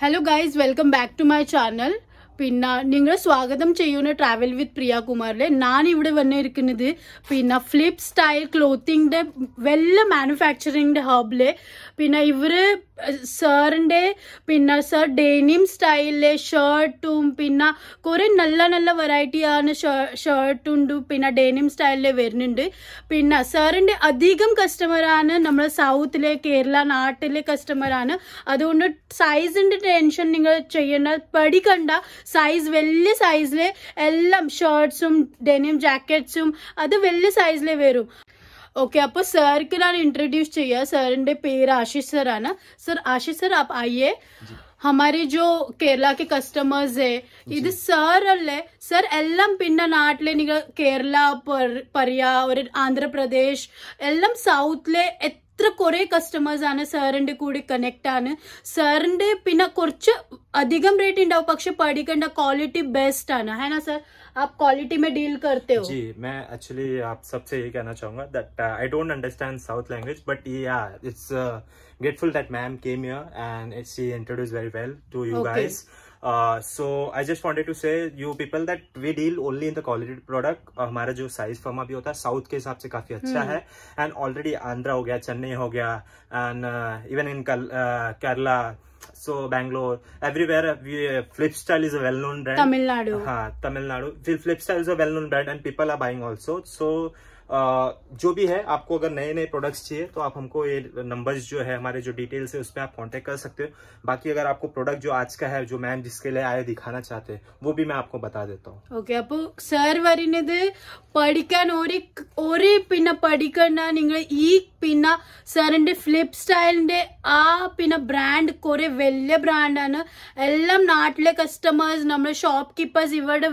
Hello guys welcome back to my channel പിന്നെ നിങ്ങൾ സ്വാഗതം ചെയ്യുന്ന ട്രാവൽ വിത്ത് പ്രിയകുമാറിലെ ഞാൻ ഇവിടെ വന്നിരിക്കുന്നത് പിന്നെ ഫ്ലിപ്പ് സ്റ്റൈൽ ക്ലോത്തിൻ്റെ വെല്ല മാനുഫാക്ചറിങ്ങിൻ്റെ ഹബില് പിന്നെ ഇവർ സാറിൻ്റെ പിന്നെ സാർ ഡെനിം സ്റ്റൈലിലെ ഷർട്ടും പിന്നെ കുറേ നല്ല നല്ല വെറൈറ്റിയാണ് ഷർട്ടുണ്ട് പിന്നെ ഡെനിം സ്റ്റൈലിലെ വരുന്നുണ്ട് പിന്നെ സാറിൻ്റെ അധികം കസ്റ്റമറാണ് നമ്മൾ സൗത്തിലെ കേരള നാട്ടിലെ കസ്റ്റമറാണ് അതുകൊണ്ട് സൈസിൻ്റെ ടെൻഷൻ നിങ്ങൾ ചെയ്യേണ്ട കണ്ട സൈസ് വലിയ സൈസിലെ എല്ലാം ഷർട്ട്സും ഡെനിം ജാക്കറ്റ്സും അത് വലിയ സൈസിലെ വരും ഓക്കെ അപ്പൊ സാർക്ക് ഞാൻ इंट्रोड्यूस ചെയ്യാ സാറിന്റെ പേര് ആശിഷ് സാറാണ് സർ ആശിഷ് സാർ ആപ്പ് ആയിയേ ഹമാരെ ജോ കേരള കെ കസ്റ്റമേഴ്സ് ഇത് സാറല്ലേ സർ എല്ലാം പിന്നെ നാട്ടിലെ നിങ്ങൾ കേരള പറയാ ഒരു ആന്ധ്രാപ്രദേശ് എല്ലാം സൗത്തിലെ എത്ര കുറെ കസ്റ്റമേഴ്സ് ആണ് സാറിന്റെ കൂടി കണക്ട് ആണ് സാറിന്റെ പിന്നെ കുറച്ച് അധികം റേറ്റ് ഉണ്ടാവും പക്ഷെ പഠിക്കേണ്ട ക്വാളിറ്റി ബെസ്റ്റ് ആണ് ഹേനാ സർ आप क्वालिटी में डील करते हो जी मैं एक्चुअली आप सबसे ये कहना चाहूंगा that I don't understand south language but yeah it's grateful that ma'am came here and she introduce very well to you guys Uh, so I just wanted to say you people that we deal only in the quality product. Uh, हमारा जो size फर्मा भी होता है south के हिसाब से काफी अच्छा hmm. है and already आंध्रा हो गया चेन्नई हो गया and uh, even in Kerala so Bangalore, everywhere we, uh, Flipstyle is a well-known brand. Tamil Nadu. Uh, Tamil Nadu. Flipstyle is a well-known brand and people are buying also. So जो भी है आपको अगर नए नए products चाहिए तो आप हमको ये नंबर्स जो है हमारे जो डिटेल्स है उस पर आप कांटेक्ट कर सकते हो बाकी अगर आपको प्रोडक्ट जो आज का है जो मैम जिसके लिए आए दिखाना चाहते हैं वो भी मैं आपको बता देता हूँ ओके okay, सर वरी ने दे पड़कन और पिना पड़कना ई पिना सर फ्लिप स्टाइल आ ब्रांड कोरे वैल्य ब्रांड एल नाटिले कस्टमे ना इवे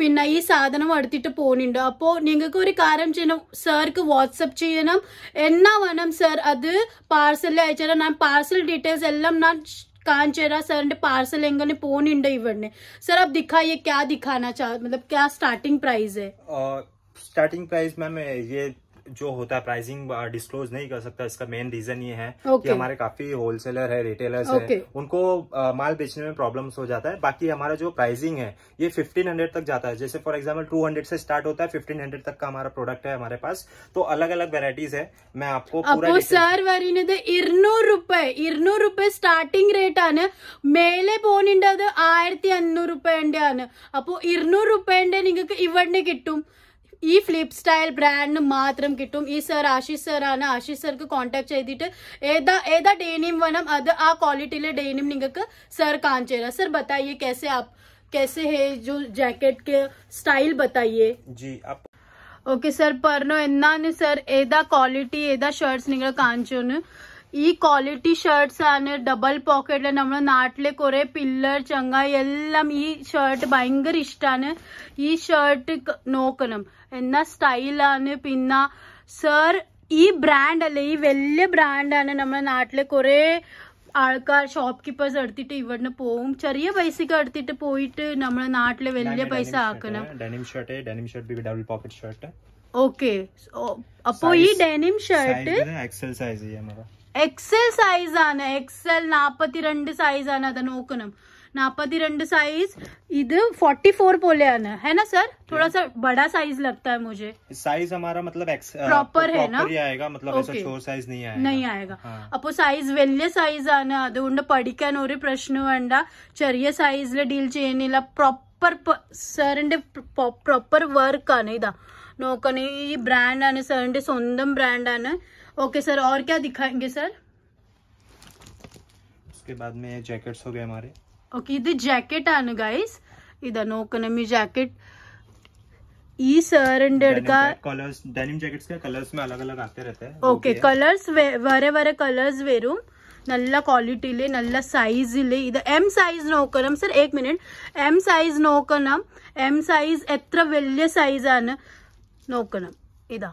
वन साधन अड़ती अब കാരം ചെയ്യണം സാർക്ക് വാട്സപ്പ് ചെയ്യണം എന്നാ വേണം സാർ അത് പാർസലിൽ അയച്ചുതരാം ഞാൻ പാർസൽ ഡീറ്റെയിൽസ് എല്ലാം ഞാൻ കാണിച്ചു തരാം സാറിൻ്റെ പാർസൽ എങ്ങനെ പോകുന്നുണ്ട് ഇവിടുന്ന് സർ അപ്പ് ദിഖായിയെ ക്യാ ദിഖാന ചാ മതലബ് ക്യാ സ്റ്റാർട്ടിംഗ് പ്രൈസ് है स्टार्टिंग प्राइस मैम ये जो होता है प्राइसिंग डिस्क्लोज uh, नहीं कर सकता इसका मेन रीजन ये है okay. कि हमारे काफी होलसेलर है रिटेलर्स okay. है उनको आ, uh, माल बेचने में प्रॉब्लम्स हो जाता है बाकी हमारा जो प्राइसिंग है ये 1500 तक जाता है जैसे फॉर एग्जाम्पल 200 से स्टार्ट होता है 1500 तक का हमारा प्रोडक्ट है हमारे पास तो अलग अलग वेराइटीज है मैं आपको सर वरी ने റുപ്യ ഇരുന്നൂറ് റുപ്യ സ്റ്റാർട്ടിംഗ് स्टार्टिंग रेट आने मेले അത് ആയിരത്തി അഞ്ഞൂറ് റുപ്യന്റെ ആണ് അപ്പോൾ ഇരുന്നൂറ് റുപ്യന്റെ നിങ്ങൾക്ക് ഇവിടെ ഈ ഫ്ലിപ്പ് സ്റ്റൈൽ ബ്രാൻഡിന് മാത്രം കിട്ടും ഈ സർ ആശിഷ് സർ ആണ് ആശിഷ് സർക്ക് കോൺടാക്ട് ചെയ്തിട്ട് ഏതാ ഏതാ ഡെയിനിം വേണം അത് ആ ക്വാളിറ്റിയിലെ ഡെയിനിം നിങ്ങൾക്ക് സർ കാണിച്ചു തരാം സർ बताइए कैसे आप कैसे है जो जैकेट के स्टाइल बताइए जी आप ഓക്കെ സർ പറഞ്ഞു എന്നാണ് സർ ഏതാ ക്വാളിറ്റി ഏതാ ഷർട്ട്സ് നിങ്ങൾ കാണിച്ചു ഈ ക്വാളിറ്റി ഷർട്ട്സ് ആണ് ഡബിൾ പോക്കറ്റ് നമ്മുടെ നാട്ടിലെ കുറെ പില്ലർ ചങ്ങ എല്ലാം ഈ ഷർട്ട് ഭയങ്കര ഇഷ്ടമാണ് ഈ ഷർട്ട് നോക്കണം എന്നാ സ്റ്റൈലാണ് പിന്നെ സർ ഈ ബ്രാൻഡ് അല്ലെ ഈ വലിയ ബ്രാൻഡാണ് നമ്മുടെ നാട്ടിലെ കുറേ ആൾക്കാർ ഷോപ്പ് കീപ്പേഴ്സ് എടുത്തിട്ട് ഇവിടുന്ന് പോവും ചെറിയ പൈസക്ക് എടുത്തിട്ട് പോയിട്ട് നമ്മുടെ നാട്ടിലെ വലിയ പൈസ ആക്കണം denim denim shirt double pocket shirt okay അപ്പൊ ഈ ഡെനിം ഷർട്ട് എക്സൽ സൈസ് ചെയ്യാൻ എക്സൽ സൈസ് ആണ് എക്സൽ നാപ്പത്തിരണ്ട് സൈസ് ആണ് അത് നോക്കണം नापाती साइज इधर फोर्टी फोर पोले आना है ना सर थोड़ा सा बड़ा साइज लगता है मुझे साइज हमारा मतलब प्रॉपर है ना आएगा मतलब okay. ऐसा साइज नहीं आएगा नहीं आएगा हाँ. अपो साइज वेल्ले साइज आना അതുകൊണ്ട് പഠിക്കാൻ ഒരു പ്രശ്നം വേണ്ട ചെറിയ സൈസിൽ ഡീൽ ചെയ്യുന്നില്ല പ്രോപ്പർ സാറിന്റെ പ്രോപ്പർ വർക്കാണ് ഇതാ നോക്കണേ ഈ ബ്രാൻഡാണ് സാറിന്റെ സ്വന്തം ബ്രാൻഡാണ് ओके सर और क्या दिखाएंगे सर उसके बाद में जैकेट्स हो गए हमारे ओके तो इधर जैकेट आने गाइस इधर नो कनमी जैकेट ई सर हंड्रेड का कलर्स डेनिम जैकेट्स के कलर्स में अलग अलग आते रहते हैं ओके कलर्स वरे वरे कलर्स वेरूम നല്ല ക്വാളിറ്റിയിൽ നല്ല സൈസിൽ ഇത് എം സൈസ് നോക്കണം സർ എക് മിനിറ്റ് എം സൈസ് നോക്കണം എം സൈസ് എത്ര വലിയ സൈസാണ് നോക്കണം इधर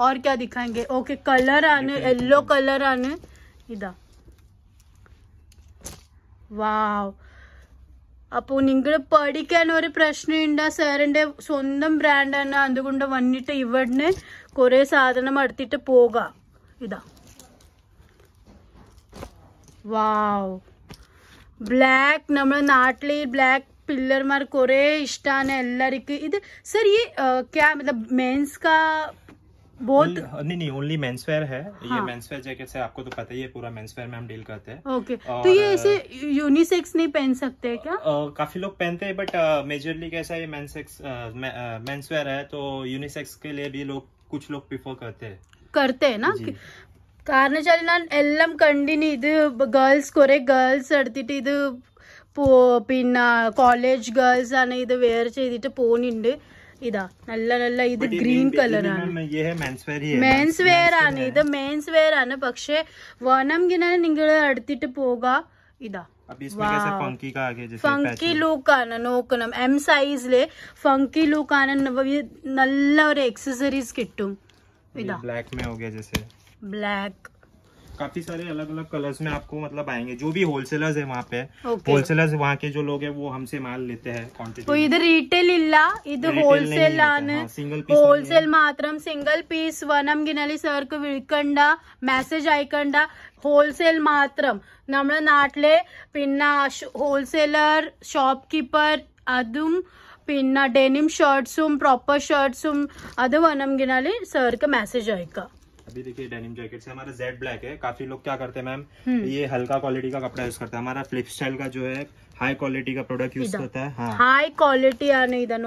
और क्या दिखाएंगे ओके कलर आने येलो कलर आने ഇതാ വാവ് അപ്പോൾ നിങ്ങൾ പഠിക്കാൻ ഒരു പ്രശ്നമുണ്ട് സാറിൻ്റെ സ്വന്തം ബ്രാൻഡാണ് അതുകൊണ്ട് വന്നിട്ട് ഇവിടുന്ന് കുറേ സാധനം എടുത്തിട്ട് പോകാം ഇതാ വാവ് ബ്ലാക്ക് നമ്മുടെ നാട്ടിൽ ബ്ലാക്ക് പില്ലർമാർ കുറേ ഇഷ്ടമാണ് എല്ലാവർക്കും ഇത് സർ ഈ ക്യാ മതലബ് മെൻസ് കാ बहुत हाँ, नहीं नहीं ओनली मेंसवेयर है हाँ। ये मेंसवेयर जैकेट है आपको तो पता ही है पूरा मेंसवेयर में हम डील करते हैं ओके तो ये ऐसे यूनिसेक्स नहीं पहन सकते हैं क्या आ, काफी लोग पहनते हैं बट मेजरली कैसा ये मेंसेक्स मेंसवेयर है तो यूनिसेक्स के लिए भी लोग कुछ लोग प्रिफर करते हैं करते हैं ना കാരണം വെച്ചാൽ ഞാൻ എല്ലാം കണ്ടിന് ഇത് ഗേൾസ് കുറേ ഗേൾസ് എടുത്തിട്ട് ഇത് പിന്നെ കോളേജ് ഗേൾസ് ഇതാ നല്ല നല്ല ഇത് ഗ്രീൻ കളറാണ് മെൻസ് വെയർ ആണ് ഇത് മെൻസ് വെയർ ആണ് പക്ഷെ വനം ഗിനാലെ നിങ്ങൾ എടുത്തിട്ട് പോകാ ഇതാ ഫങ്കി ലൂക്കാണ് നോക്കണം എം സൈസിലെ ഫങ്കി ലൂക്കാണ് നല്ല ഒരു എക്സസറീസ് കിട്ടും ഇതാ ബ്ലാക്ക് ബ്ലാക്ക് काफी सारे अलग अलग कलर्स में आपको मतलब आएंगे जो भी होलसेलर्स है वहाँ पे होलसेलर्स वहाँ के जो लोग है वो हमसे माल लेते हैं तो इधर रिटेल इला इधर होलसेल सिंगल होलसेल मात्रम सिंगल पीस वनम सर को विकंडा मैसेज आईकंडा होलसेल മാത്രം നമ്മുടെ നാട്ടിലെ പിന്നെ ഹോൾസെയിലർ ഷോപ്പ് കീപ്പർ डेनिम പിന്നെ प्रॉपर ഷർട്ട്സും अद वनम गिनाली सर സാർക്ക് मैसेज അയക്കാം अभी देखिए डेनिम जैकेट है हमारा जेड ब्लैक है काफी लोग क्या करते हैं मैम हम्म। ये हल्का क्वालिटी का कपड़ा यूज करता है हमारा फ्लिप स्टाइल का जो है हाई क्वालिटी का प्रोडक्ट यूज करता है हाई क्वालिटी आने इधर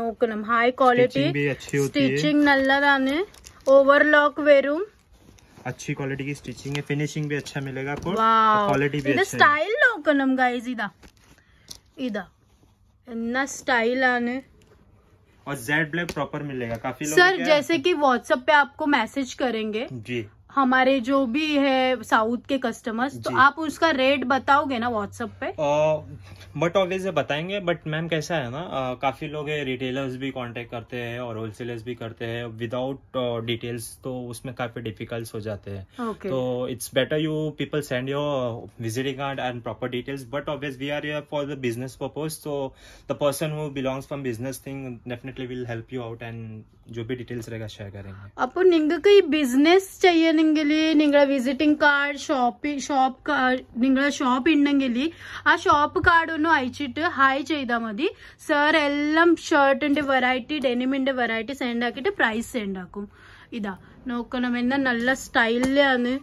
हाई क्वालिटी भी अच्छी होती है स्टिचिंग नल्ला ओवरलॉक वेरूम अच्छी क्वालिटी की स्टिचिंग है फिनिशिंग भी अच्छा मिलेगा आपको क्वालिटी भी अच्छा स्टाइल नोकनम गाइस इधर इधर इतना स्टाइल आने और जेड ब्लैक प्रॉपर मिलेगा काफी सर जैसे कि व्हाट्सएप पे आपको मैसेज करेंगे जी हमारे जो भी है साउथ के कस्टमर्स तो आप उसका रेट बताओगे ना व्हाट्सएप पे बट ऑब्वियस बताएंगे बट मैम कैसा है ना आ, काफी लोग रिटेलर्स भी कांटेक्ट करते हैं और होलसेलर्स भी करते हैं विदाउट डिटेल्स तो उसमें काफी डिफिकल्ट हो जाते हैं okay. तो it's better you people send your visiting card and proper details but obvious we are yeah for the business purpose तो the person who belongs from business thing definitely will help you out and जो भी details रहेगा share करेंगे अपन business चाहिए ഉണ്ടെങ്കിൽ നിങ്ങളെ visiting card shop shop card നിങ്ങളെ shop ഉണ്ടെങ്കിൽ ആ ഷോപ്പ് കാർഡ് ഒന്ന് അയച്ചിട്ട് ഹൈ ചെയ്താൽ മതി സാർ എല്ലാം ഷർട്ടിന്റെ വെറൈറ്റി ഡെനിമിന്റെ വെറൈറ്റി സെൻഡ് ആക്കിയിട്ട് പ്രൈസ് സെൻഡ് ആക്കും ഇതാ നോക്കണം എന്നാൽ നല്ല സ്റ്റൈലാണ്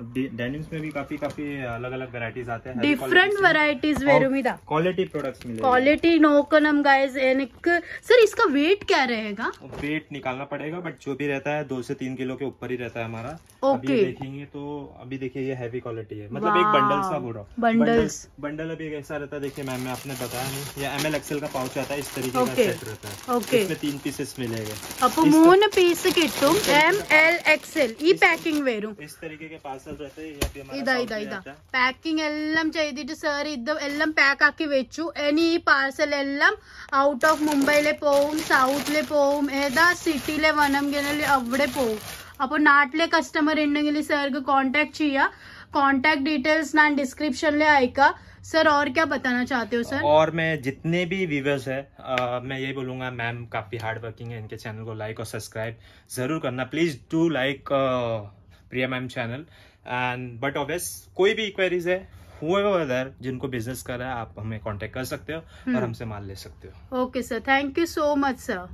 डेनिम्स में भी काफी काफी अलग अलग वेराइटीज आते हैं डिफरेंट वेराइटीज वेरू क्वालिटी प्रोडक्ट्स मिले क्वालिटी नोकनम गाइस एनिक सर इसका वेट क्या रहेगा वेट निकालना पड़ेगा बट जो भी रहता है दो से तीन किलो के ऊपर ही रहता है हमारा ओके okay. देखेंगे तो अभी देखिए ये हैवी क्वालिटी है मतलब एक बंडल सा बोल रहा हूँ बंडल्स बंडल अभी ऐसा रहता है देखिए मैम मैं आपने बताया नहीं ये एम एल एक्सएल का पाउच आता है इस तरीके का सेट रहता है ओके इसमें तीन पीसेस मिलेंगे अब मून पीस किट्टू एम एल एक्सएल ई पैकिंग वेरू इस तरीके के पास ఇదా ఇదా ఇదా ప్యాకింగ్ ఎల్లం ചെയ്തിട്ട് സാർ ഇത് എല്ലാം പാക്ക് വെച്ചു ഇനി ഈ പാർസൽ എല്ലാം ഔട്ട് ഓഫ് മുംബൈയിലെ പോവും സൗത്തിലെ പോവും ഏതാ സിറ്റിയിലെ വനംകനൽ അവിടെ പോവും അപ്പോൾ നാട്ടിലെ കസ്റ്റമർ ഉണ്ടെങ്കിൽ സാർക്ക് കോൺടാക്ട് कॉन्टैक्ट डिटेल्स ना डिस्क्रिप्शन ले आएगा सर और क्या बताना चाहते हो सर और मैं जितने भी व्यूवर्स है आ, मैं यही बोलूंगा मैम काफ़ी हार्ड वर्किंग है इनके चैनल को लाइक और सब्सक्राइब ज़रूर करना please do like Priya ma'am channel and but obvious कोई भी क्वेरीज है हुएवर जिनको बिजनेस कर रहा है आप हमें कांटेक्ट कर सकते हो और हम्म। हमसे माल ले सकते हो okay sir thank you so much sir